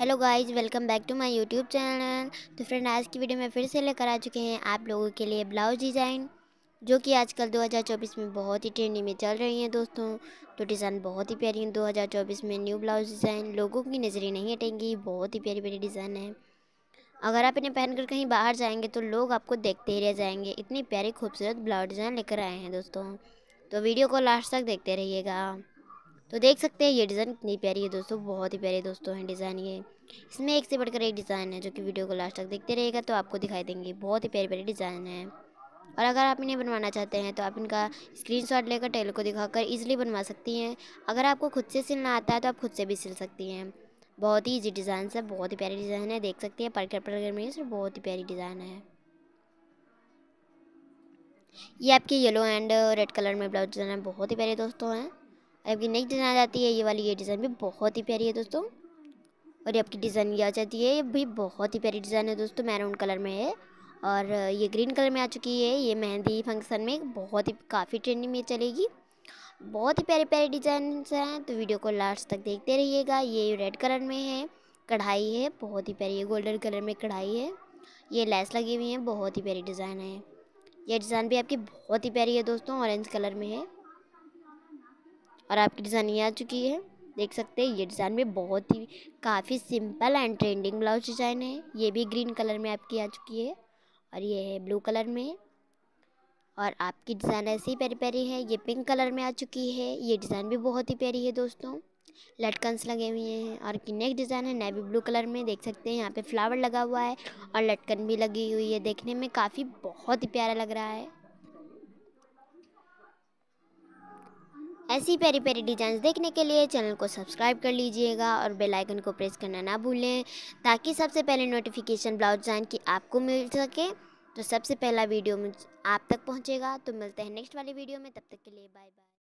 hello guys welcome back to my YouTube channel तो friend आज की वीडियो में फिर से लेकर आ चुके हैं आप लोगों के लिए ब्लाउज डिज़ाइन जो कि आजकल 2024 में बहुत ही ट्रेंडिंग में चल रही हैं दोस्तों तो डिज़ाइन बहुत ही प्यारी है 2024 में न्यू ब्लाउज डिज़ाइन लोगों की नज़रें नहीं हटेंगी बहुत ही प्यारी प्यारी डिज़ाइन है अगर आप इन्हें पहनकर कहीं बाहर जाएंगे तो लोग आपको देखते ही रह जाएंगे इतनी प्यारी खूबसूरत ब्लाउज डिज़ाइन लेकर आए हैं दोस्तों तो वीडियो को लास्ट तक देखते रहिएगा तो देख सकते हैं ये डिज़ाइन कितनी प्यारी है दोस्तों बहुत ही प्यारी दोस्तों हैं डिज़ाइन ये इसमें एक से बढ़कर एक डिज़ाइन है जो कि वीडियो को लास्ट तक देखते रहेगा तो आपको दिखाई देंगे बहुत ही प्यारे प्यारे डिज़ाइन है और अगर आप इन्हें बनवाना चाहते हैं तो आप इनका स्क्रीनशॉट लेकर टेलर को दिखाकर इजीली बनवा सकती हैं अगर आपको खुद से सिलना आता है तो आप खुद से भी सिल सकती हैं बहुत ही इजी डिज़ाइन है बहुत ही प्यारी डिज़ाइन है देख सकती हैं परकर पड़कर में बहुत ही प्यारी डिज़ाइन है ये आपके येलो एंड रेड कलर में ब्लाउज डिज़ाइन बहुत ही प्यारे दोस्तों हैं आपकी नेक्स्ट डिज़ाइन आ जाती है ये वाली ये डिज़ाइन भी बहुत ही प्यारी है दोस्तों और ये आपकी डिज़ाइन ये आ जाती है ये भी बहुत ही प्यारी डिज़ाइन है दोस्तों मैरून कलर में है और ये ग्रीन कलर में आ चुकी है ये मेहंदी फंक्शन में बहुत ही काफ़ी ट्रेंडिंग में चलेगी बहुत ही प्यारे प्यारे डिज़ाइन हैं तो वीडियो को लास्ट तक देखते रहिएगा ये रेड कलर में है कढ़ाई है बहुत ही प्यारी ये गोल्डन कलर में कढ़ाई है ये लेस लगी हुई है बहुत ही प्यारी डिज़ाइन है यह डिज़ाइन भी आपकी बहुत ही प्यारी है दोस्तों ऑरेंज कलर में है और आपकी डिज़ाइन ये आ चुकी है देख सकते हैं ये डिज़ाइन भी बहुत ही काफ़ी simple and trending blouse design है ये भी ग्रीन कलर में आपकी आ चुकी है और ये है ब्लू कलर में और आपकी डिज़ाइन ऐसे ही प्यारी प्यारी है ये पिंक कलर में आ चुकी है ये डिज़ाइन भी बहुत ही प्यारी है दोस्तों लटकन्स लगे हुए हैं और कि नेक डिज़ाइन है नेवी ब्लू कलर में देख सकते हैं यहाँ पे फ्लावर लगा हुआ है और लटकन भी लगी हुई है देखने में काफ़ी बहुत ही प्यारा लग रहा है ऐसी प्यारी प्यारी डिजाइन देखने के लिए चैनल को सब्सक्राइब कर लीजिएगा और बेल आइकन को प्रेस करना ना भूलें ताकि सबसे पहले नोटिफिकेशन ब्लाउज डिज़ाइन की आपको मिल सके तो सबसे पहला वीडियो आप तक पहुँचेगा तो मिलते हैं नेक्स्ट वाली वीडियो में तब तक के लिए बाय बाय